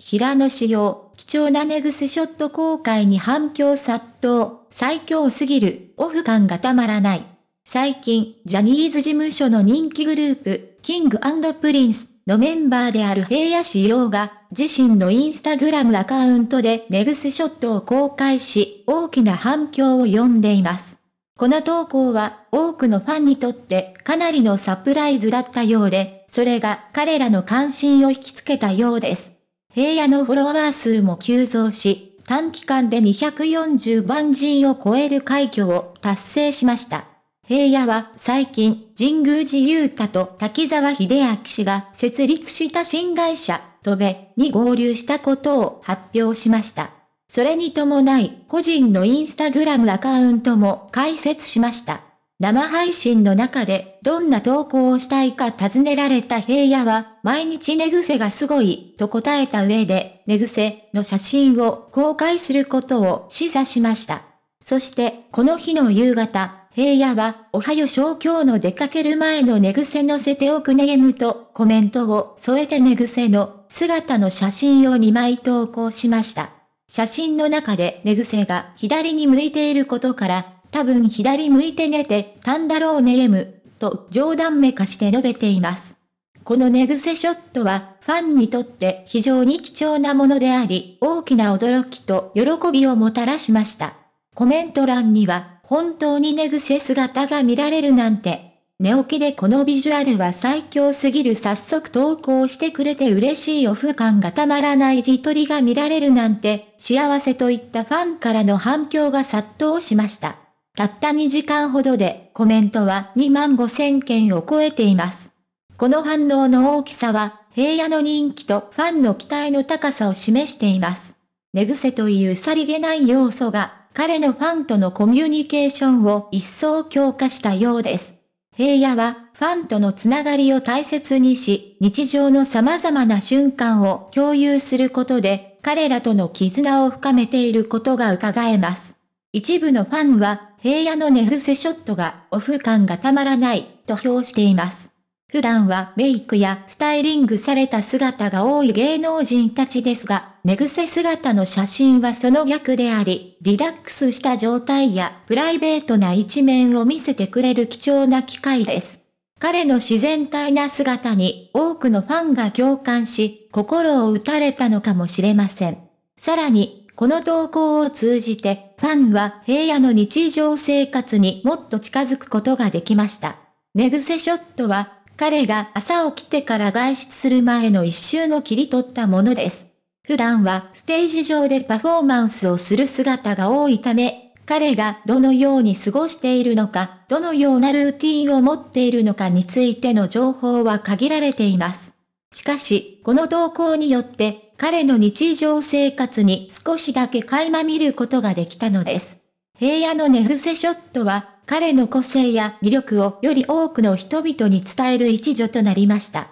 平野紫耀、貴重なネグスショット公開に反響殺到、最強すぎる、オフ感がたまらない。最近、ジャニーズ事務所の人気グループ、キングプリンスのメンバーである平野紫耀が、自身のインスタグラムアカウントでネグスショットを公開し、大きな反響を呼んでいます。この投稿は多くのファンにとってかなりのサプライズだったようで、それが彼らの関心を引きつけたようです。平野のフォロワー数も急増し、短期間で240万人を超える快挙を達成しました。平野は最近、神宮寺勇太と滝沢秀明氏が設立した新会社、トベに合流したことを発表しました。それに伴い、個人のインスタグラムアカウントも開設しました。生配信の中でどんな投稿をしたいか尋ねられた平野は、毎日寝癖がすごいと答えた上で、寝癖の写真を公開することを示唆しました。そして、この日の夕方、平野は、おはよ小京の出かける前の寝癖乗せておくねえむとコメントを添えて寝癖の姿の写真を2枚投稿しました。写真の中で寝癖が左に向いていることから、多分左向いて寝てたんだろうね M、と冗談めかして述べています。この寝癖ショットはファンにとって非常に貴重なものであり、大きな驚きと喜びをもたらしました。コメント欄には、本当に寝癖姿が見られるなんて、寝起きでこのビジュアルは最強すぎる早速投稿してくれて嬉しいオフ感がたまらない自撮りが見られるなんて、幸せといったファンからの反響が殺到しました。たった2時間ほどでコメントは2万5千件を超えています。この反応の大きさは、平野の人気とファンの期待の高さを示しています。寝癖というさりげない要素が、彼のファンとのコミュニケーションを一層強化したようです。平野は、ファンとのつながりを大切にし、日常の様々な瞬間を共有することで、彼らとの絆を深めていることが伺えます。一部のファンは、平野の寝癖ショットがオフ感がたまらないと評しています。普段はメイクやスタイリングされた姿が多い芸能人たちですが、寝癖姿の写真はその逆であり、リラックスした状態やプライベートな一面を見せてくれる貴重な機会です。彼の自然体な姿に多くのファンが共感し、心を打たれたのかもしれません。さらに、この投稿を通じて、ファンは平野の日常生活にもっと近づくことができました。寝癖ショットは、彼が朝起きてから外出する前の一周を切り取ったものです。普段はステージ上でパフォーマンスをする姿が多いため、彼がどのように過ごしているのか、どのようなルーティンを持っているのかについての情報は限られています。しかし、この動向によって、彼の日常生活に少しだけ垣間見ることができたのです。平野の寝伏せショットは、彼の個性や魅力をより多くの人々に伝える一助となりました。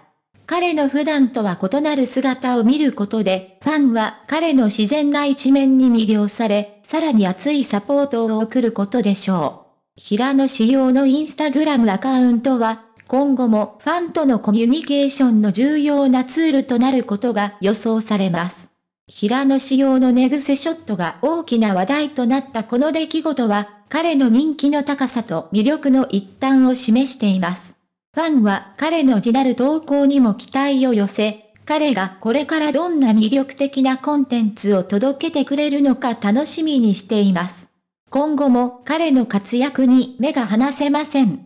彼の普段とは異なる姿を見ることで、ファンは彼の自然な一面に魅了され、さらに熱いサポートを送ることでしょう。平野仕様のインスタグラムアカウントは、今後もファンとのコミュニケーションの重要なツールとなることが予想されます。平野仕様の寝癖ショットが大きな話題となったこの出来事は、彼の人気の高さと魅力の一端を示しています。ファンは彼の自なる投稿にも期待を寄せ、彼がこれからどんな魅力的なコンテンツを届けてくれるのか楽しみにしています。今後も彼の活躍に目が離せません。